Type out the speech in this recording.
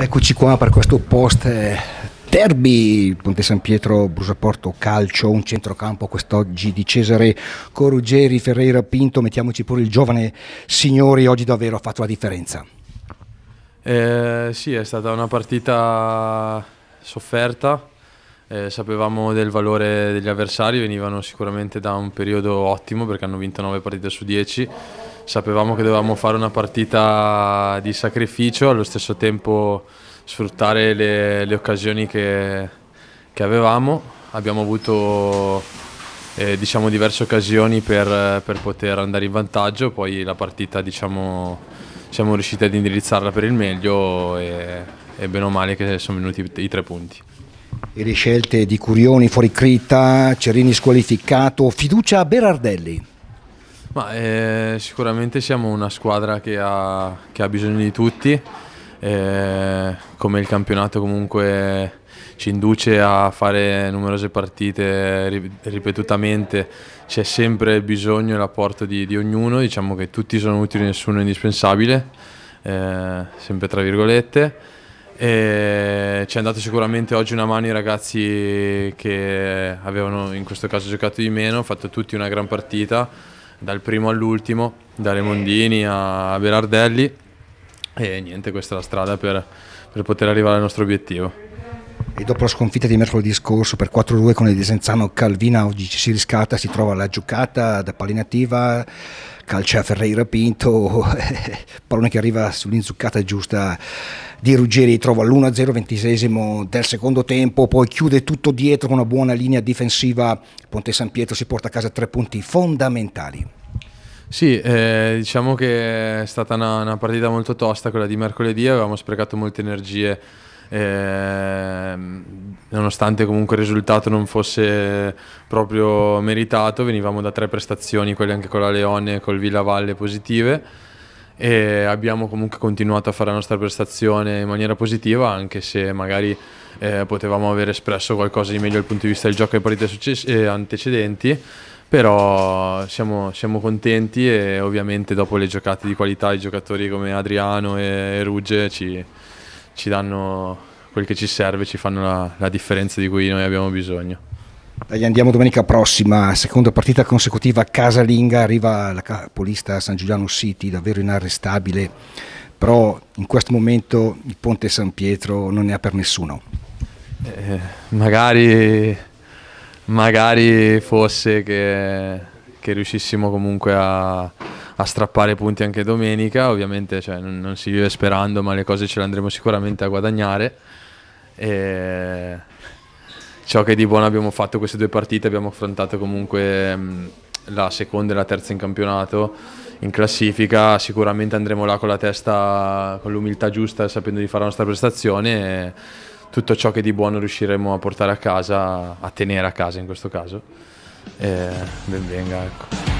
Eccoci qua per questo post eh, Derby, Ponte San Pietro, Brusaporto, calcio, un centrocampo quest'oggi di Cesare Corugeri, Ferreira Pinto, mettiamoci pure il giovane signori, oggi davvero ha fatto la differenza. Eh, sì, è stata una partita sofferta, eh, sapevamo del valore degli avversari, venivano sicuramente da un periodo ottimo perché hanno vinto 9 partite su 10 sapevamo che dovevamo fare una partita di sacrificio, allo stesso tempo sfruttare le, le occasioni che, che, avevamo. Abbiamo avuto eh, diciamo, diverse occasioni per, per, poter andare in vantaggio, poi la partita diciamo, siamo riusciti ad indirizzarla per il meglio e, e bene o male che sono venuti i tre punti. E le scelte di Curioni fuori Critta, Cerini squalificato, fiducia a Berardelli. Ma, eh, sicuramente siamo una squadra che ha, che ha bisogno di tutti, eh, come il campionato comunque ci induce a fare numerose partite ripetutamente, c'è sempre bisogno e l'apporto di, di, ognuno, diciamo che tutti sono utili, nessuno è indispensabile, eh, sempre tra virgolette. E ci è andato sicuramente oggi una mano i ragazzi che avevano in questo caso giocato di meno, fatto tutti una gran partita dal primo all'ultimo, da Remondini a Berardelli e niente, questa è la strada per, per poter arrivare al nostro obiettivo e dopo la sconfitta di mercoledì scorso per 4-2 con il Desenzano Calvina oggi ci si riscatta, si trova la giocata da calcio a Ferreira Pinto, pallone che arriva sull'inzuccata giusta di Ruggeri, trova l'1-0 ventisesimo del secondo tempo, poi chiude tutto dietro con una buona linea difensiva, Ponte San Pietro si porta a casa tre punti fondamentali. Sì, eh, diciamo che è stata una, una partita molto tosta quella di mercoledì, avevamo sprecato molte energie eh, nonostante comunque il risultato non fosse proprio meritato, venivamo da tre prestazioni, quelle anche con la Leone e col Villa Valle positive e abbiamo comunque continuato a fare la nostra prestazione in maniera positiva anche se magari eh, potevamo aver espresso qualcosa di meglio dal punto di vista del gioco e partite eh, antecedenti però siamo, siamo, contenti e ovviamente dopo le giocate di qualità i giocatori come Adriano e, e Rugge ci, ci danno quel che ci serve, ci fanno la, la differenza di cui noi abbiamo bisogno. Dai, andiamo domenica prossima, seconda partita consecutiva casalinga, arriva la capolista San Giuliano City, davvero inarrestabile, però in questo momento il Ponte San Pietro non ne ha per nessuno. Eh, magari, magari fosse che, che riuscissimo comunque a, a strappare punti anche domenica. Ovviamente cioè, non, non, si vive sperando, ma le cose ce le andremo sicuramente a guadagnare. E ciò che di buono abbiamo fatto queste due partite, abbiamo affrontato comunque mh, mm, la seconda e la terza in campionato in classifica. Sicuramente andremo là con la testa, con l'umiltà giusta, sapendo di fare la nostra prestazione. E tutto ciò che di buono riusciremo a portare a casa, a tenere a casa in questo caso. E ben venga, ecco.